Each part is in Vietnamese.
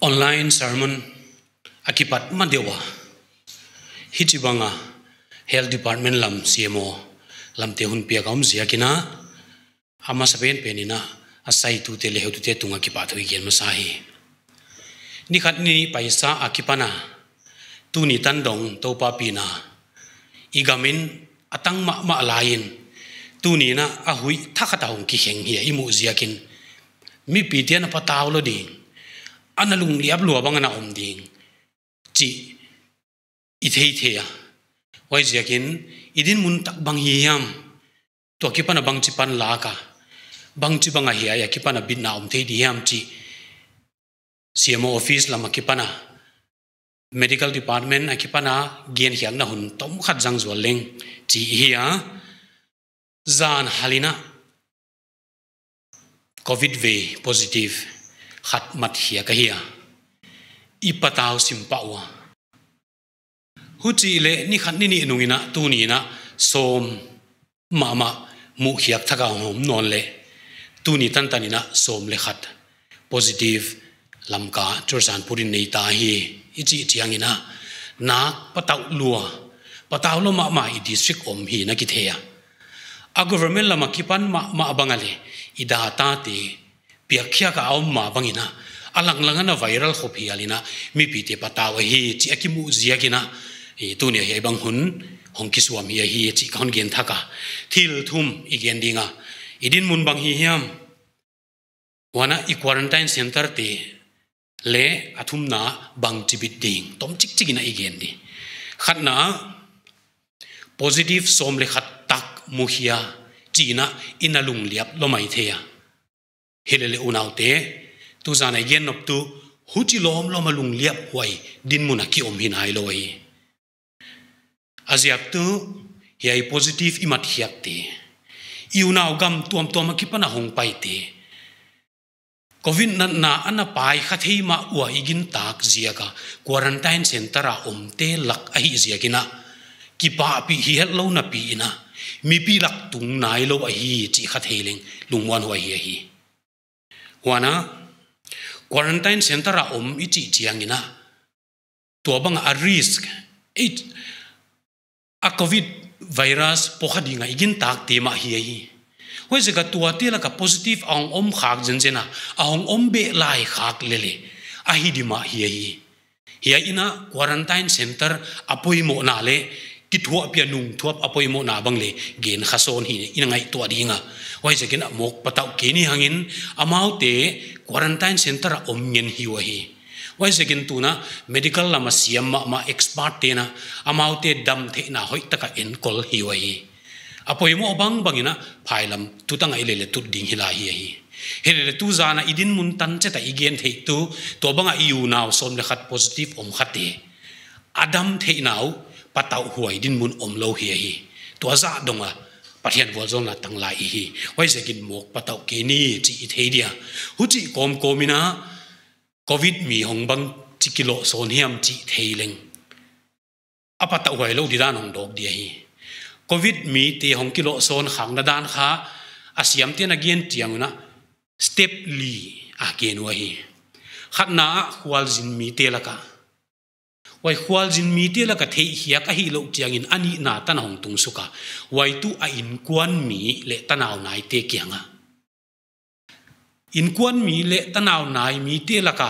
online sermon akibat mandewa hichibanga health department lam cmo lam te pia kaum zia kina ama saben penina asai tu te le tu te tunga ki pa gen masahi ni khat ni paisa akipana tu ni tan dong to pa pina igamin atang ma ma lain tu ni na ahui thakata hung ki heng hi imu zia kin mi pi te na pataw lo ding anh lùng liệp lùa bằng anh ôm đình chỉ ít thấy thế à vậy giờ kiến ít đến muốn tắc bằng hiam tổ kiếp anh bằng chỉ pan lá cả bằng chỉ bằng hiya ya kiếp anh biết nào ôm thấy đi hiam chỉ CMO office làm kiếp anh medical department a kipana gen hiang na hun tom khat jang zual leng chi hia zan halina covid ve positive ขัดมัดเหียกเฮียอีปตาวสิมปะวะหุจีเลนี่ขัดนี่นี่นุงินะตูนีนะโซมมามะมุเหียกทักาหอมนอนเลตูนีตันตานินะโซมเลขัด positive ลำกาจรสานปุรินในตาฮีอิจิจียงินะนักปะตาวลัวปะตาวลมามาอีดิสิกอมฮีนะกิเทียอ government ลมากิปันมามาบังเลอิดาตาตี piakhia ka om ma bangina alang na viral khopi alina mi pi te patawa hi chi akimu zia kina e tu ne hi bang hun hong ki suam hi hi e chi kon gen thaka thil thum i gen dinga idin mun bang hi hiam wana i quarantine center te le athum na bang bit ding tom chik chik na i gen di khat na positive som le khat tak muhia china inalung liap lomai theya ฮิเลเลอุนาวเตตุจานเย็นนบตุหุจิลอมลอมาลุงเลียบหวยดินมุนักิอมหินายลอยอาเซียตุวยัย positive อิมัดเฮียกตีอิวนาวกมตัวมตัวมากิปนะหงไปตีโควิดนั้นน่ะอันน่ะไปขัดให้มาอวยกินตากเสียกะควอรันไทน์เซ็นเตอร์อมเตลักไอเสียกินะกิปาปีเฮียเลวนับปีนะมีปีลักตุงนายเลวไอจีขัดเฮลิงลุงวันหัวเฮียฮี wana quarantine center a om ichi ina to bang a risk it a covid virus pokhadinga igin tak te ma hi hi hoi tua te la ka positive ang om khak jen jena ang om be lai khak lele a hi di ma hi hi hi ina quarantine center apoi mo na le ki thua pia nung thua apoi mo na bang le gen khason hi ina ngai to adinga wai se ken mok patau keni hangin amau te quarantine center om ngen hi wa wai se tuna medical lama siam ma ma expert te na amau te dam the na hoi taka en kol hi wa apoi mo bang bangina phailam tutanga ile le tut ding hila hi hi hele tu zana idin mun tan che ta igen thei tu to banga iu naw som le khat positive om khate adam thei naw ปะเต่าหวยดินมุนอมโลเฮียีตัวซาดงอ่ะปะเทียนวอลจงัะตั้งหลายฮีไว้จสกินหมกปะเต่าเกนี่จีเทียเดียหุจิโกมโกมินะโควิดมีหงบังจิกิโลโซนเฮียมจีเทียเลงอปะเต่าหวยโลดีด้านของดอกเดียฮีโควิดมีตีหงกิโลโซนขังด้านขาอาสยยมเตียนเกียนเตียงนะสเตปลีอาเกียนวะฮีขัดนาควอลจินมีเตลกา wai khwal jin mi te la ka thei hiak a hi lo chiang in ani na tan hong tung suka wai tu a in kwan mi le tanaw nai te kianga in kwan mi le tanaw nai mi te la ka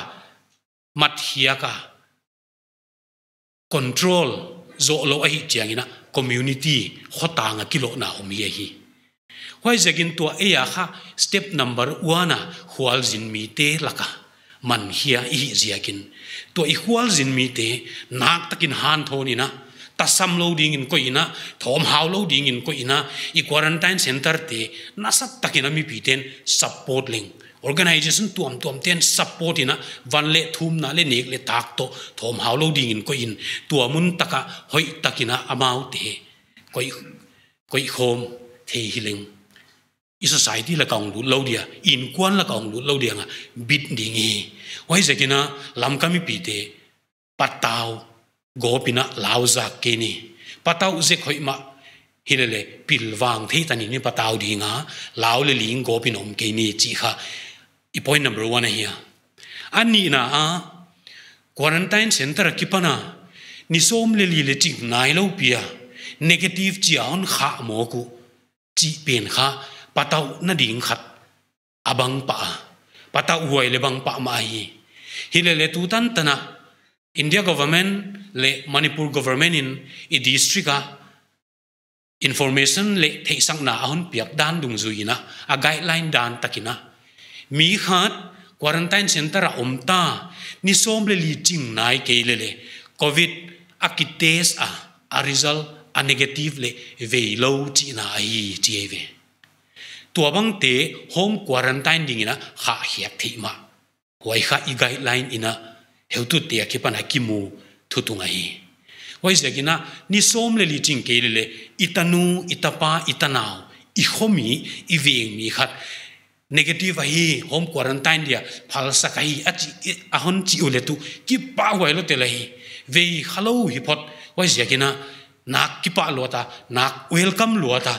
mat hiaka control zo lo a hi chiang ina community khota nga kilo na omi hi wai jagin to e ya kha step number 1 na khwal jin mi te la ka มันเฮียอีเจียกินตัวอีควอลจินมีเตนักตะกินฮันโทนี่นะตัดซ้ำโลดิ่งินก็อินะทอมฮาวโลดิ่งินก็อินะอีควอรันไทน์เซ็นเตอร์เตนัสับตะกินมีพีเตนซัพพอร์ตลิง organization ตัวมตัวมเต้น support นะวันเละทุ่มนะเละเนกเละตากโตทอมฮาวโลดิ่งินก็อินตัวมุนตะกะหอยตะกินะอามาวเตก็อีก็อีโฮมเทฮิลิงอิสไซที่ละกองดู้เราเดียอินควนละกองดู้เราเดียงอ่ะบิดดิงีไว้จะกินะลำก็มีปีเตปัตตาโกปินะลาวจากเกนีปัตเตาเจคอยมาฮิเลเล่ปิลวังที่ตานี้นี่ปัตตาดีงาลาวเลลิงโกปินมเกนีจีค่ะอีพอยน์นัมเบอร์วันเฮียอันนี้นะอ่ะควอนตินเซนเตอร์กี่ปะนะนิสโอมเลลีเลจิกนายเลวเปียเนกาทีฟจีอันข้าโมกุจีเป็นข้า patau na ding khat abang pa ah. patau huay le bang pa mai hi le le tu tan tana India government le Manipur government in i district ah. information le theisang na ahon piak dan dung zuina a guideline dan takina mi khat quarantine center a omta ni som le li ching nai ke le le covid a ki a ah. a result a negative le ve lo chi na hi chi ve ตัวบางเตะโฮมควอรันไตน์ดิ่งนะข้าเหียบที่มาวัยข้าอีกไกด์ไลน์อินะเฮลตุเตะคิปันฮักิมูทุตุงไงวัยเสกินะนี่ส้มเลลิจิงเกลเลอิตานูอิตาปาอิตานาวอีขมีอีเวงมีขัด negative hi home quarantine dia phal sakai achi ahon chi ule tu ki pa wai lo tele hi ve khalo hi phot wai jakina nak ki pa lo ta nak welcome lo ta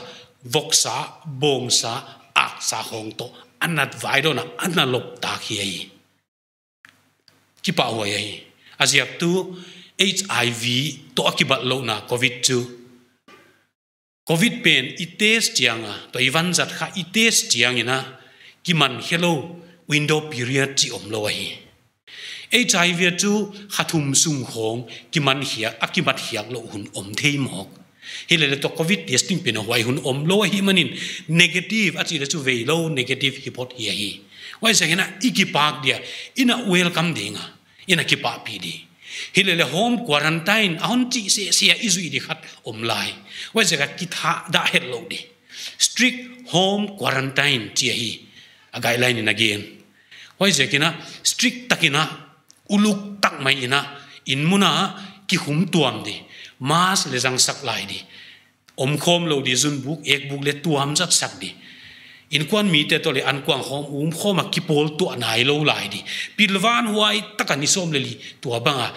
vok sa bong sa ak sa hong to anat vai do na analop ta hi ki pa wa hi aziak tu HIV to akibat lo na covid 2, covid pen i test chianga to ivan zat kha i test chiang ina ki man hello window period chi om lo hi HIV tu khathum sung hong ki man hiak akibat hiak lo hun om thei mọc hi le to covid testing pin hoi hun om lo hi manin negative achi le chu ve lo negative hi pot hi hi wai sa hina iki park dia ina welcome dinga ina ki pa pi di hi le le home quarantine on chi se se izui di khat om lai wai sa ki tha da het lo di strict home quarantine chi hi a guideline in again wai sa kina strict takina uluk tak mai ina in muna ki hum tuam di มาสเลยสังสักลายดีอมคมเราดีซุนบุกเอกบุกเลยตัวมสักสักดีอินควันมีแต่ตัวเลยอันกวางหอมอุ้มข้อมักิโปลตัวนายเราลายดีปิลวานหวยตะกันนิสมเลยีตัวบังอ่ะ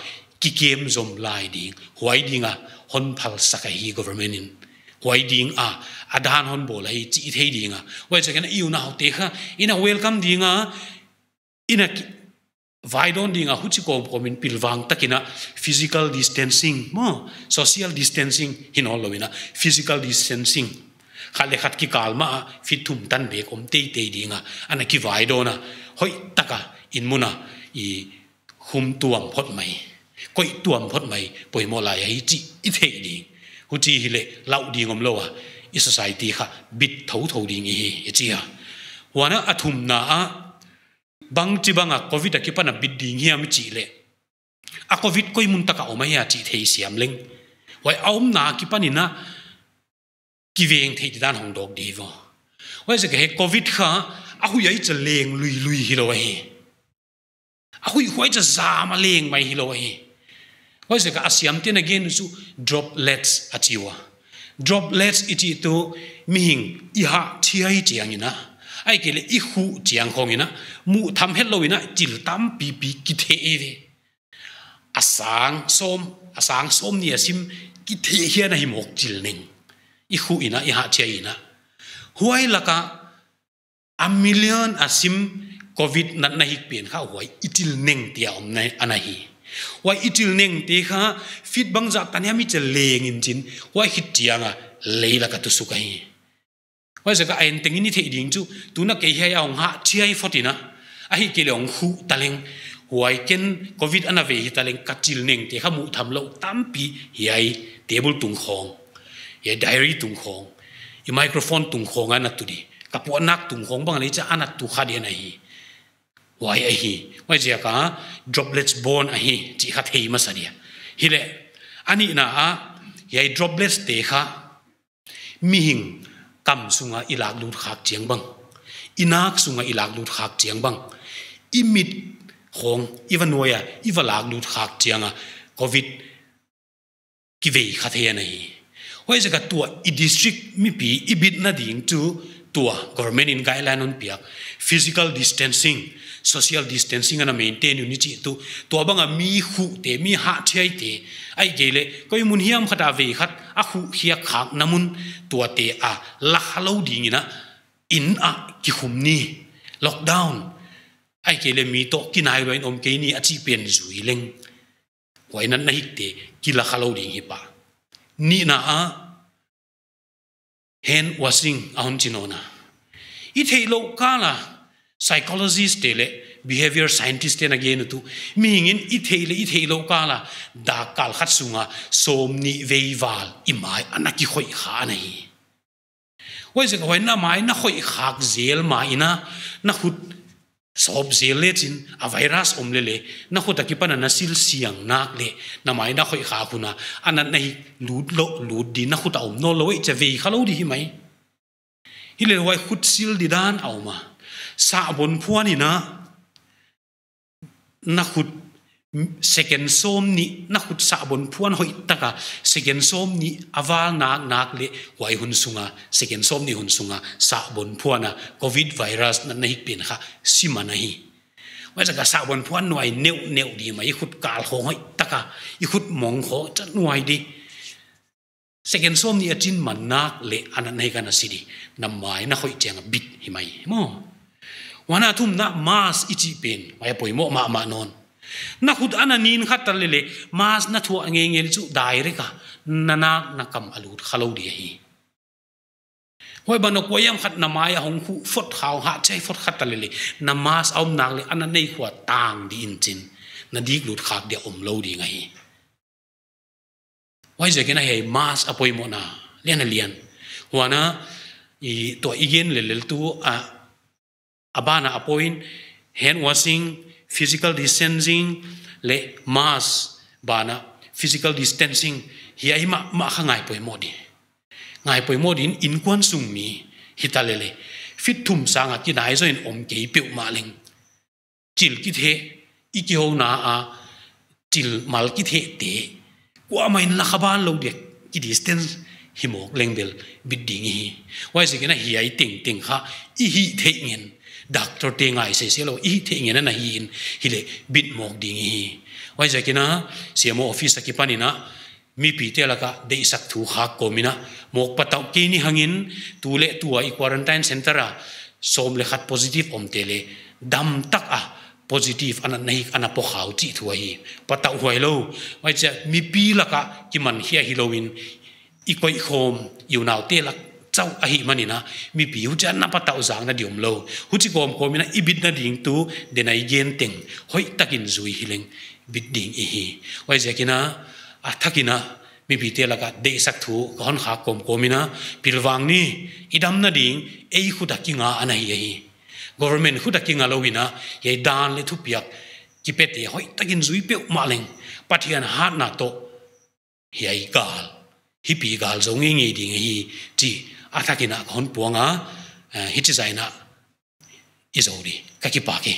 กิเกมจมลายดีหวยดีงะฮอนพัลสักฮี government นหวยดีงอ่ะอดานฮอนโบลายจีเทดีงะไว้จะกันอิวนาเตค่ะอินาเวลคัมดีงะอินา vai don ding a huchi kom kom in pilwang takina physical distancing mo social distancing hin all lovina physical distancing khale khat ki kalma fi thum tan be kom te te dinga ana ki vai dona hoi taka in muna i khum tuam phot mai koi tuam phot mai poi mo lai hi chi i the ni huchi hi le lau ding om lo a i society kha bit thau thau ding hi chi a wana athum na a bang chi bang a covid a ki pana bid ding hiam chi le a covid koi mun taka oma a chi thei siam leng wai aum na ki pani na ki veng thei dan hong dok di vo wai se ke covid kha a hu yai che leng lui lui hi lo hi a hu huai che za ma leng mai hi lo hi wai se ka siam tin again su droplets a achiwa droplets iti chi ai chi thiai chiangina ไอ้เกลอีหูเจียงคงอินะมูทำเฮ็ดโลวินะจิลตัมปีปีกิเทเอเดอาสางส้มอาสางส้มเนี่ยซิมกิเทเฮียนะหิมกจิลหนึ่งอีหูอินะอีหาเจียอินะหัวไอ้ละกะอัมมิเลียนอาซิมโควิดนั้นนะฮิเปลี่ยนข้าวหัวอีจิลหนึ่งเตียอมในอันนะฮีว่าอิจิลเน่งเตค่ะฟิตบังจากตอนี้มเจะเลงริงจิว่าหิตเจียงอะเลยละกัตุสุกัยว่าจะก็เอ็นตึงนี่เทียดิ่งจู่ตัวนักเกี่ยวกับงาเชียฟอตินะไอ้เกี่ยวกับหูตะเลงหัวไอ้เกณฑ์โควิดอันนั้นเวทีตะเลงกัดจิลเน่งเท่ะขมุทำเลาตั้มปีเฮียเทเบิลตุงคองเฮียไดรี่ตุงคองอีไมโครโฟนตุงคองอันนั้นตุดีกับพวกนักตุงคองบางอะไรจะอันนั้นตุขาดีนะไีวายไอฮีว่าจะก็ droplets born ไอฮีจิขัดเฮียมาสั่นเดียฮิเลอันนี้นะอ่ะเฮีย droplets เตะขมีหิง kam sunga ilak lut khak chiang bang inak sunga ilak lut khak chiang bang imit khong iwa noya iwa lak lut khak chianga covid ki vei kha the nei hoi zaka tua i district mi pi ibit na ding chu tua government in guideline on pia, physical distancing social distancing ana maintain uni chi tu to a mi khu te mi ha thai te ai gele koi mun hiam khata ve khat a khu hia khak namun tua te a la halo ding ina in a ki khum ni lockdown ai gele mi to kinai roin om ke ni a chi pen zui leng wainan na hik te ki la halo ding hi pa ni na a hand washing ahun chinona i thei lo kala psychologist le, behavior scientist ten again tu ming in i thei le i thei lo kala da kal khat sunga somni veival imai anaki khoi kha nei wai se ko na mai na khoi khak zel mai na na khut sop zele chin a virus om le le na khu taki pana na sil siang nak le na mai na khoi kha khuna ana nei lut lo lut di na khu ta om no lo e chave khalo di hi mai hi le wai khut sil di dan au ma sa bon phuani na na khut สกนส้มนี่นักขุตสาบนพวนหอยตะกะสกนส้มนี่อาวานักนักเลไวหุ่นสุงาสกนส้มนี่หุ่นสุงาสาบนพวนะโควิดไวรัสนั้นนใเป็นค่ะสิมานะฮีไว้สกสาบนพวนหน่วยเนวเนวดีไหมขุดกาลหอยตะกาอีขุดมองหอยจะน่วยดีสกนส้มนี่อาจารย์มันนักเลอันนั้นในกันสิดีนำมาให้นักหอยเจ้าบิดหิไหมมอวันอาทุ่มนักมาสอิจิเป็นวัยปุ๋ยโมมามานอน na hud ana nin khatar lele mas na thu ange ngel chu dai ka na na kam alur khalo ri hi hoi ban ko yam khat na maya hong khu fot khaw ha che fot khat lele na mas aum nak le ana nei khuwa tang di in chin na dik lut khak de om lo ri ngai wai je gena hei mas apoi mo na lian lian wana i to igen lele tu a abana apoin hand washing physical distancing le mask bana physical distancing hi ai ma ma kha ngai poi modi ngai poi modin in kwan sung mi hitalele fit thum sanga ki nai zo in om ke piu ma ling chil ki the i ki ho na a chil mal ki the te kwa ma in la khaban lo de ki distance himok lengbel bidingi wai sikena hi ai ting ting kha i hi the ngin doctor te ngai se se lo i te nge na hin hi le bit mo ding hi wai ja kina se mo office ki pani na mi de isak thu kha ko mina mo patau kini hangin tu le tu ai quarantine center a le khat positive om tele. dam tak a positive ana nei ana po khau chi thu hi patau huai lo wai ja mi pi la ka ki man hi a hi you now te lak chau a hi manina mi piu jan na patau zang na diom lo hu chi kom kom na ibit na ding tu denai gen teng hoi takin zui hileng bit ding i hi wai zekina a thakina mi bi te laka de sak thu kon kha kom komina pilwang ni idam na ding ei khu dakinga ana hi hi government khu dakinga lowina ye dan le thu piak ki pe te hoi takin zui pe ma leng pathian ha na to hi ai gal hi pi gal zong ngi ding hi chi athakina khon puanga eh, hichizaina izori kaki pake.